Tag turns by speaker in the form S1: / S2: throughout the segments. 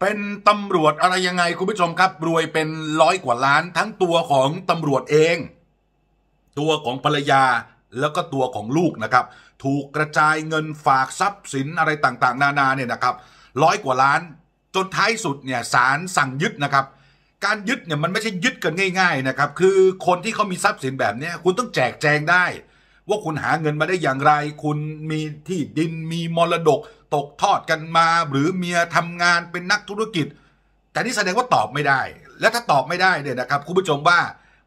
S1: เป็นตำรวจอะไรยังไงคุณผู้ชมครับรวยเป็นร้อยกว่าล้านทั้งตัวของตำรวจเอง ตัวของภรรยาแล้วก็ตัวของลูกนะครับถูกกระจายเงินฝากทรัพย์สินอะไรต่างๆนานาเนี่ยนะครับร้อยกว่าล้านจนท้ายสุดเนี่ยศาลสั่งยึดนะครับ การยึดเนี่ยมันไม่ใช่ยึดกันง่ายๆนะครับคือคนที่เขามีทรัพย์สินแบบนี้คุณต้องแจกแจงได้ ว่าคุณหาเงินมาได้อย่างไร คุณมีที่ดินมีมรดกตกทอดกันมาหรือเมียทำงานเป็นนักธุรกิจ แต่นี่แสดงว่าตอบไม่ได้ และถ้าตอบไม่ได้เนี่ยนะครับ คุณผู้ชมว่า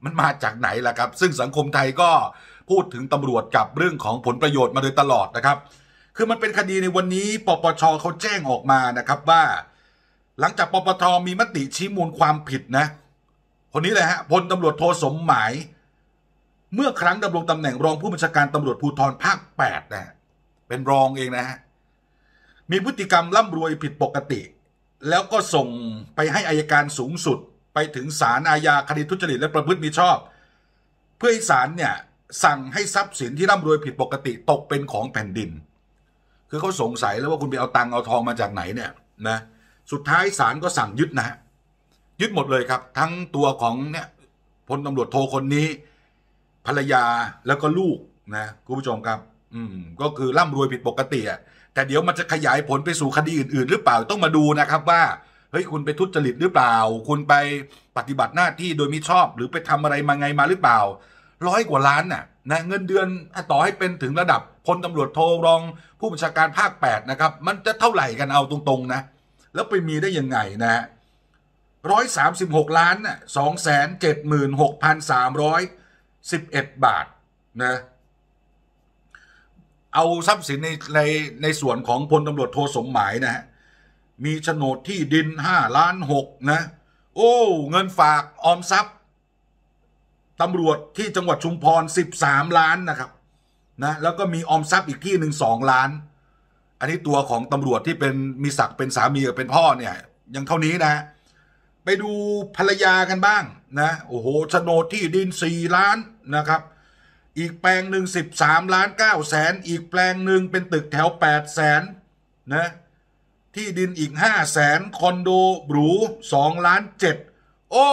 S1: มันมาจากไหนล่ะครับ ซึ่งสังคมไทยก็พูดถึงตำรวจกับเรื่องของผลประโยชน์มาโดยตลอดนะครับ คือมันเป็นคดีในวันนี้ ปปชเขาแจ้งออกมานะครับว่า หลังจากปปชมีมติชี้มูลความผิดนะ คนนี้แหละฮะพลตำรวจโทสมหมาย เมื่อครั้งดำรงตำแหน่งรองผู้บัญชาการตำรวจภูธรภาค8นะเป็นรองเองนะฮะมีพฤติกรรมร่ำรวยผิดปกติ แล้วก็ส่งไปให้อายการสูงสุด ไปถึงศาลอาญาคดีทุจริตและประพฤติมิชอบ เพื่อให้ศาลเนี่ยสั่งให้ทรัพย์สินที่ร่ำรวยผิดปกติ ตกเป็นของแผ่นดิน คือเขาสงสัยแล้วว่าคุณไปเอาตังเอาทองมาจากไหนเนี่ย นะ สุดท้ายศาลก็สั่งยึดนะฮะยึดหมดเลยครับ ทั้งตัวของเนี่ยพลตำรวจโทคนนี้ ภรรยาแล้วก็ลูกนะคุณผู้ชมครับอืมก็คือร่ำรวยผิดปกติอ่ะแต่เดี๋ยวมันจะขยายผลไปสู่คดีอื่น ๆ หรือเปล่าต้องมาดูนะครับว่า เฮ้ยคุณไปทุจริตหรือเปล่า คุณไปปฏิบัติหน้าที่โดยมิชอบหรือไปทำอะไรมาไงมาหรือเปล่า ร้อยกว่าล้านน่ะนะ เงินเดือนต่อให้เป็นถึงระดับพลตำรวจโทรรองผู้บัญชาการภาค 8 นะครับ มันจะเท่าไหร่กันเอาตรง ๆนะแล้วไปมีได้ยังไงนะฮะร้อยสามสิบหกล้านน่ะสองแสนเจ็ดหมื่นหกพันสามร้อยสิบเอ็ดบาทนะเอาทรัพย์สินในในในส่วนของพลตำรวจโทสมหมายนะฮะมีโฉนดที่ดินห้าล้านหกนะ โอ้ เงินฝากออมทรัพย์ตำรวจที่จังหวัดชุมพรสสิบามล้านนะครับ นะแล้วก็มีออมทรัพย์อีกที่หนึ่งสองล้าน อันนี้ตัวของตำรวจที่เป็นมีศักดิ์เป็นสามีกับเป็นพ่อเนี่ยยังเท่านี้นะ ไปดูภรรยากันบ้างนะ โอ้โหโฉนดที่ดินสี่ล้านนะครับอีกแปลงหนึ่งสิบสามล้านเก้าแสนอีกแปลงหนึ่งเป็นตึกแถวแปดแสนนะที่ดินอีกห้าแสนคอนโดหรูสองล้านเจ็ดโอ้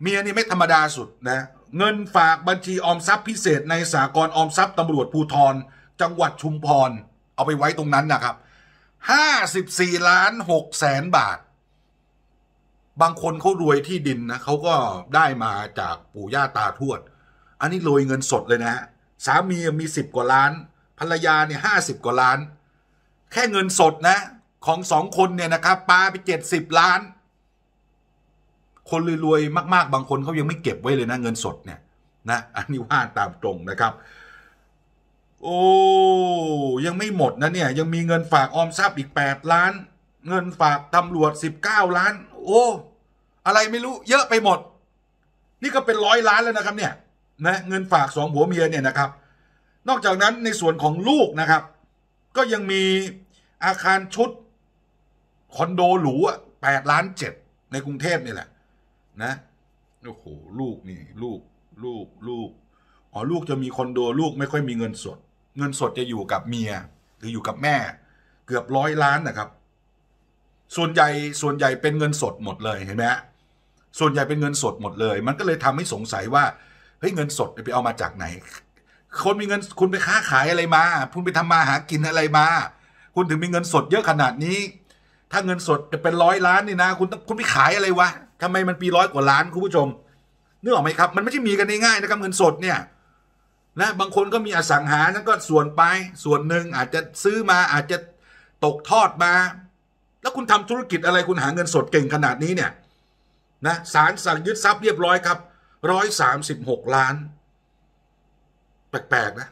S1: เมียนี่ไม่ธรรมดาสุดนะเงินฝากบัญชีออมทรัพย์พิเศษในสากลออมทรัพย์ตำรวจภูทรจังหวัดชุมพร เอาไปไว้ตรงนั้นนะครับห้าสิบสี่ล้านหกแสนบาท บางคนเขารวยที่ดินนะเขาก็ได้มาจากปู่ย่าตาทวดอันนี้รวยเงินสดเลยนะฮะสามีมีสิบกว่าล้าน ภรรยาเนี่ยห้าสิบกว่าล้าน แค่เงินสดนะ ของสองคนเนี่ยนะครับ ปาไปเจ็ดสิบล้าน คนรวยๆมาก ๆบางคนเขายังไม่เก็บไว้เลยนะเงินสดเนี่ย นะ อันนี้ว่าตามตรงนะครับ โอ้ยังไม่หมดนะเนี่ย ยังมีเงินฝากออมทรัพย์อีกแปดล้าน เงินฝากตำรวจสิบเก้าล้าน โอ้ อะไรไม่รู้ เยอะไปหมด นี่ก็เป็นร้อยล้านแล้วนะครับ เนี่ยนะเงินฝากสองผัวเมีย เนี่ยนะครับ นอกจากนั้นในส่วนของลูกนะครับ ก็ยังมีอาคารชุด คอนโดหรู อ่ะแปดล้านเจ็ดในกรุงเทพนี่แหละนะโอ้โห ลูกนี่ ลูกลูกลูก อ๋อ ลูกจะมีคอนโดลูกไม่ค่อยมีเงินสด เงินสดจะอยู่กับเมีย หรืออยู่กับแม่ เกือบร้อยล้านนะครับ ส่วนใหญ่ส่วนใหญ่เป็นเงินสดหมดเลยเห็นไหมฮะส่วนใหญ่เป็นเงินสดหมดเลย มันก็เลยทำให้สงสัยว่าเฮ้ย เงินสดไปเอามาจากไหน คนมีเงินคุณไปค้าขายอะไรมา คุณไปทำมาหากินอะไรมา คุณถึงมีเงินสดเยอะขนาดนี้ ถ้าเงินสดจะเป็นร้อยล้านนี่นะคุณคุณไปขายอะไรวะทำไมมันปีร้อยกว่าล้าน คุณผู้ชม เนื้ออกไหมครับ มันไม่ใช่มีกันง่ายๆนะครับเงินสดเนี่ยนะ บางคนก็มีอสังหานั้นก็ส่วนไปส่วนหนึ่งอาจจะซื้อมาอาจจะตกทอดมา แล้วคุณทำธุรกิจอะไรคุณหาเงินสดเก่งขนาดนี้เนี่ยนะศาลสั่งยึดทรัพย์เรียบร้อยครับร้อยสามสิบหกล้าน แปลกๆนะ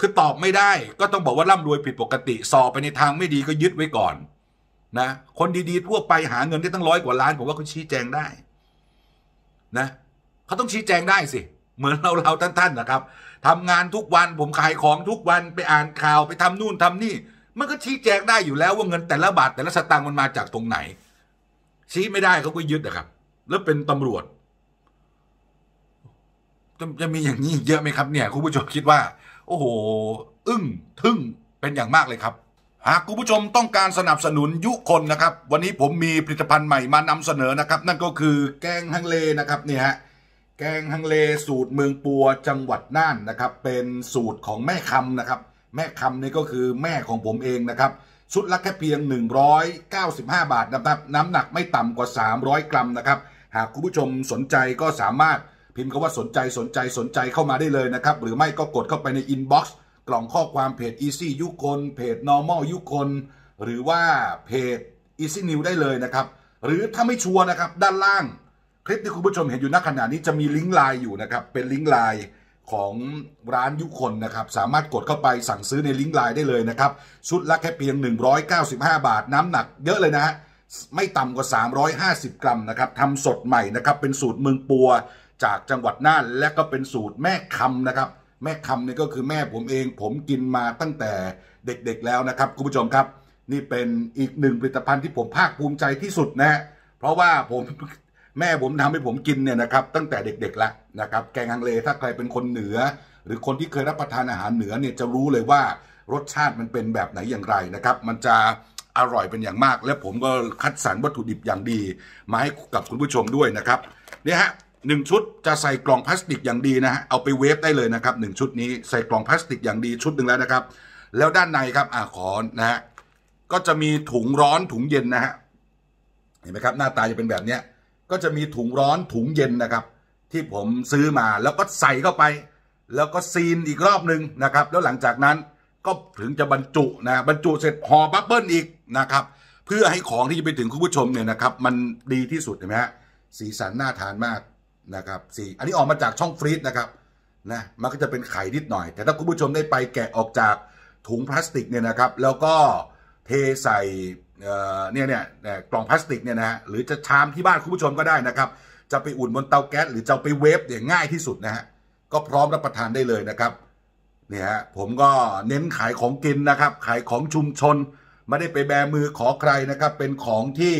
S1: คือตอบไม่ได้ ก็ต้องบอกว่าร่ำรวยผิดปกติ สอบไปในทางไม่ดีก็ยึดไว้ก่อน นะ คนดี ๆ ทั่วไปหาเงินได้ตั้งร้อยกว่าล้าน ผมว่าเขาชี้แจงได้ นะเขาต้องชี้แจงได้สิ เหมือนเราเราท่าน ๆ นะครับ ทำงานทุกวันผมขายของทุกวันไปอ่านข่าวไปทำนู่นทำนี่ มันก็ชี้แจงได้อยู่แล้วว่าเงินแต่ละบาทแต่ละสตางค์มันมาจากตรงไหน ชี้ไม่ได้เขาก็ยึดนะครับ แล้วเป็นตำรวจจะจะมีอย่างนี้เยอะไหมครับเนี่ยคุณผู้ชมคิดว่า โอ้โหอึ้งทึ่งเป็นอย่างมากเลยครับ หากคุณผู้ชมต้องการสนับสนุนยุคนนะครับวันนี้ผมมีผลิตภัณฑ์ใหม่มานำเสนอนะครับ นั่นก็คือแกงฮังเลนะครับนี่ฮะแกงฮังเลสูตรเมืองปัวจังหวัดน่านนะครับเป็นสูตรของแม่คำนะครับแม่คำนี่ก็คือแม่ของผมเองนะครับชุดละแค่เพียง 195 บาทนะครับน้ำหนักไม่ต่ำกว่า 300 กรัมนะครับหากคุณผู้ชมสนใจก็สามารถพิมพ์คำว่าสนใจสนใจสนใจเข้ามาได้เลยนะครับ หรือไม่ก็กดเข้าไปในอินบ็อกซ์กล่องข้อความเพจ Easy ยุคน เพจ Normal ยุคนหรือว่าเพจ Easy New ได้เลยนะครับ หรือถ้าไม่ชัวร์นะครับ ด้านล่างคลิปที่คุณผู้ชมเห็นอยู่ณขณะนี้จะมีลิงก์ไลน์อยู่นะครับ เป็นลิงก์ไลน์ของร้านยุคนนะครับสามารถกดเข้าไปสั่งซื้อในลิงก์ไลน์ได้เลยนะครับชุดละแค่เพียง 195 บาทน้ำหนักเยอะเลยนะฮะไม่ต่ำกว่า 350 กรัมนะครับทำสดใหม่นะครับเป็นสูตรเมืองปัวจากจังหวัดน่านและก็เป็นสูตรแม่คำนะครับ แม่คำนี่ก็คือแม่ผมเองผมกินมาตั้งแต่เด็กๆแล้วนะครับคุณผู้ชมครับ นี่เป็นอีกหนึ่งผลิตภัณฑ์ที่ผมภาคภูมิใจที่สุดนะ เพราะว่าผมแม่ผมทำให้ผมกินเนี่ยนะครับ ตั้งแต่เด็กๆแล้วนะครับ แกงฮังเลถ้าใครเป็นคนเหนือ หรือคนที่เคยรับประทานอาหารเหนือเนี่ยจะรู้เลยว่ารสชาติมันเป็นแบบไหนอย่างไรนะครับ มันจะอร่อยเป็นอย่างมาก และผมก็คัดสรรวัตถุดิบอย่างดี มาให้กับคุณผู้ชมด้วยนะครับเนี่ยฮะหนึ่งชุดจะใส่กล่องพลาสติกอย่างดีนะฮะ เอาไปเวฟได้เลยนะครับหนึ่งชุดนี้ใส่กล่องพลาสติกอย่างดีชุดหนึ่งแล้วนะครับ แล้วด้านในครับ อ่าขอนะฮะก็จะมีถุงร้อนถุงเย็นนะฮะเห็นไหมครับ หน้าตาจะเป็นแบบเนี้ยก็จะมีถุงร้อนถุงเย็นนะครับ ที่ผมซื้อมาแล้วก็ใส่เข้าไป แล้วก็ซีนอีกรอบหนึ่งนะครับแล้วหลังจากนั้นก็ถึงจะบรรจุนะบรรจุเสร็จห่อบับเบิ้ลอีกนะครับเพื่อให้ของที่จะไปถึงคุณผู้ชมเนี่ยนะครับ มันดีที่สุดเห็นไหมฮะสีสันน่าทานมากนะครับสี่อันนี้ออกมาจากช่องฟรีดนะครับนะมันก็จะเป็นไข่นิดหน่อย แต่ถ้าคุณผู้ชมได้ไปแกะออกจากถุงพลาสติกเนี่ยนะครับ แล้วก็เทใส่เนี่ยเนี่ยกล่องพลาสติกเนี่ยนะฮะหรือจะชามที่บ้านคุณผู้ชมก็ได้นะครับ จะไปอุ่นบนเตาแก๊สหรือจะไปเวฟเนี่ยง่ายที่สุดนะฮะก็พร้อมรับประทานได้เลยนะครับเนี่ยฮะผมก็เน้นขายของกินนะครับขายของชุมชน ไม่ได้ไปแบมือขอใครนะครับเป็นของที่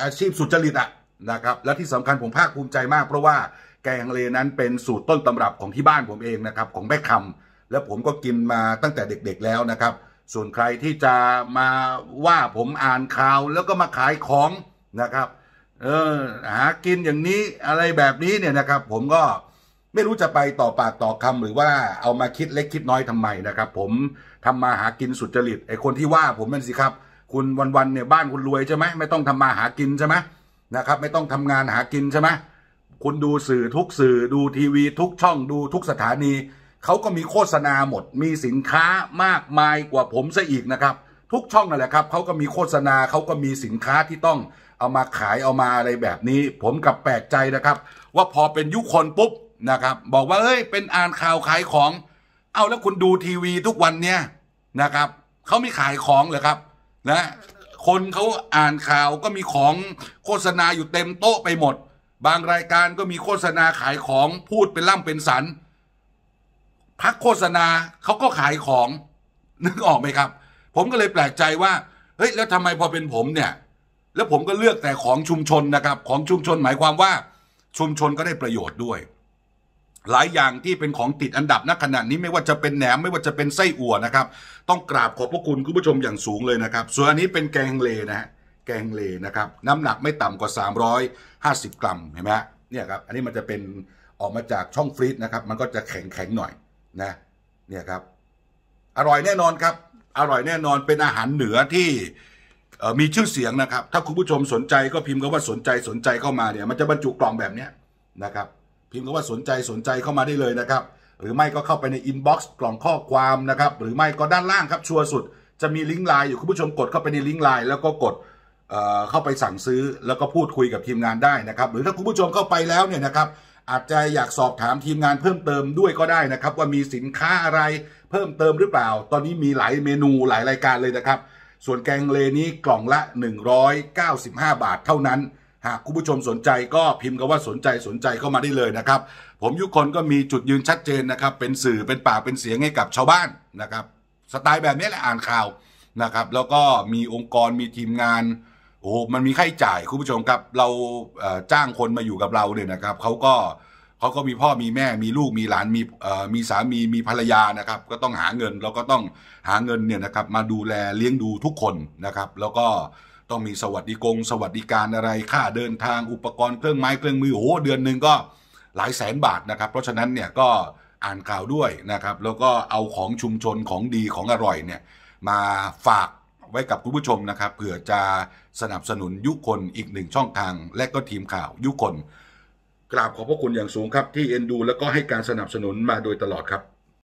S1: อาชีพสุจริตอ่ะนะครับและที่สำคัญผมภาคภูมิใจมากเพราะว่าแกงเลนั้นเป็นสูตรต้นตํำรับของที่บ้านผมเองนะครับของแม่คำ และผมก็กินมาตั้งแต่เด็กๆ แล้วนะครับ ส่วนใครที่จะมาว่าผมอ่านข่าวแล้วก็มาขายของนะครับเออหากินอย่างนี้อะไรแบบนี้เนี่ยนะครับ ผมก็ไม่รู้จะไปต่อปากต่อคำหรือว่าเอามาคิดเล็กคิดน้อยทำไมนะครับผม ทำมาหากินสุจริตไอ้คนที่ว่าผมนั่นสิครับ คุณวันๆเนี่ยบ้านคุณรวยใช่ไหมไม่ต้องทำมาหากินใช่ไหมนะครับไม่ต้องทำงานหากินใช่ไหมคุณดูสื่อทุกสื่อดูทีวี ทุกช่อง ดูทุกสถานีเขาก็มีโฆษณาหมดมีสินค้ามากมายกว่าผมซะอีกนะครับ ทุกช่องนั่นแหละครับเขาก็มีโฆษณาเขาก็มีสินค้าที่ต้องเอามาขายเอามาอะไรแบบนี้ ผมกับแปลกใจนะครับ ว่าพอเป็นยุคคนปุ๊บนะครับบอกว่าเอ้ยเป็นอ่านข่าวขายของ เอาแล้วคุณดูทีวีทุกวันเนี่ยนะครับเขาไม่ขายของเหรอครับนะคนเขาอ่านข่าวก็มีของโฆษณาอยู่เต็มโต๊ะไปหมด บางรายการก็มีโฆษณาขายของพูดเป็นล่ำเป็นสันพักโฆษณาเขาก็ขายของนึกออกไหมครับ ผมก็เลยแปลกใจว่าเฮ้ยแล้วทำไมพอเป็นผมเนี่ย แล้วผมก็เลือกแต่ของชุมชนนะครับ ของชุมชนหมายความว่า ชุมชนก็ได้ประโยชน์ด้วยหลายอย่างที่เป็นของติดอันดับณขณะนี้ไม่ว่าจะเป็นแหนม ไม่ว่าจะเป็นไส้อั่วนะครับ ต้องกราบขอบพระคุณคุณผู้ชมอย่างสูงเลยนะครับ ส่วนอันนี้เป็นแกงเลนะฮะแกงเลนะครับ น้ำหนักไม่ต่ำกว่า 350 กรัมเห็นไหมเนี่ยครับอันนี้มันจะเป็นออกมาจากช่องฟรีซนะครับ มันก็จะแข็งแข็งหน่อยนะเนี่ยครับ อร่อยแน่นอนครับ อร่อยแน่นอนเป็นอาหารเหนือที่มีชื่อเสียงนะครับถ้าคุณผู้ชมสนใจก็พิมพ์คำว่าสนใจสนใจเข้ามาเนี่ย มันจะบรรจุกล่องแบบนี้นะครับพิมพ์คำว่าสนใจสนใจเข้ามาได้เลยนะครับหรือไม่ก็เข้าไปในอินบ็อกซ์กล่องข้อความนะครับหรือไม่ก็ด้านล่างครับชัวร์สุด จะมีลิงก์ไลน์อยู่คุณผู้ชมกดเข้าไปในลิงก์ไลน์แล้วก็กดเเข้าไปสั่งซื้อแล้วก็พูดคุยกับทีมงานได้นะครับหรือถ้าคุณผู้ชมเข้าไปแล้วเนี่ยนะครับอาจจะอยากสอบถามทีมงานเพิ่มเติมด้วยก็ได้นะครับว่ามีสินค้าอะไรเพิ่มเติมหรือเปล่า ตอนนี้มีหลายเมนูหลายรายการเลยนะครับส่วนแกงเลนี้กล่องละ 195 บาทเท่านั้นหากคุณผู้ชมสนใจก็พิมพ์คำว่าสนใจสนใจเข้ามาได้เลยนะครับผมยุคนก็มีจุดยืนชัดเจนนะครับเป็นสื่อเป็นปากเป็นเสียงให้กับชาวบ้านนะครับสไตล์แบบนี้แหละอ่านข่าวนะครับแล้วก็มีองค์กรมีทีมงานโอ้มันมีค่าใช้จ่ายคุณผู้ชมครับเราจ้างคนมาอยู่กับเราเนี่ยนะครับเขาก็เขาก็มีพ่อมีแม่มีลูกมีหลานมีมีสามีมีภรรยานะครับก็ต้องหาเงินแล้วก็ต้องหาเงินเนี่ยนะครับมาดูแลเลี้ยงดูทุกคนนะครับแล้วก็ต้องมีสวัสดิกง สวัสดิการอะไร ค่าเดินทางอุปกรณ์เครื่องไม้เครื่องมือโอ้เดือนหนึ่งก็หลายแสนบาทนะครับเพราะฉะนั้นเนี่ยก็อ่านข่าวด้วยนะครับแล้วก็เอาของชุมชนของดีของอร่อยเนี่ยมาฝากไว้กับคุณผู้ชมนะครับเผื่อจะสนับสนุนยุคนอีกหนึ่งช่องทาง และก็ทีมข่าวยุคนกราบขอบพระคุณอย่างสูงครับ ที่เอ็นดู และก็ให้การสนับสนุนมาโดยตลอดครับ